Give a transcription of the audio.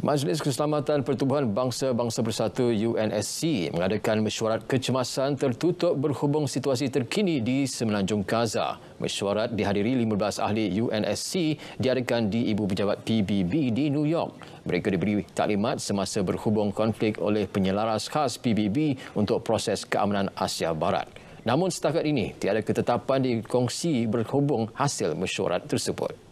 Majlis Keselamatan Pertubuhan Bangsa-Bangsa Bersatu UNSC mengadakan mesyuarat kecemasan tertutup berhubung situasi terkini di Semenanjung Gaza. Mesyuarat dihadiri 15 ahli UNSC diadakan di Ibu Pejabat PBB di New York. Mereka diberi taklimat semasa berhubung konflik oleh penyelaras khas PBB untuk proses keamanan Asia Barat. Namun setakat ini, tiada ketetapan dikongsi berhubung hasil mesyuarat tersebut.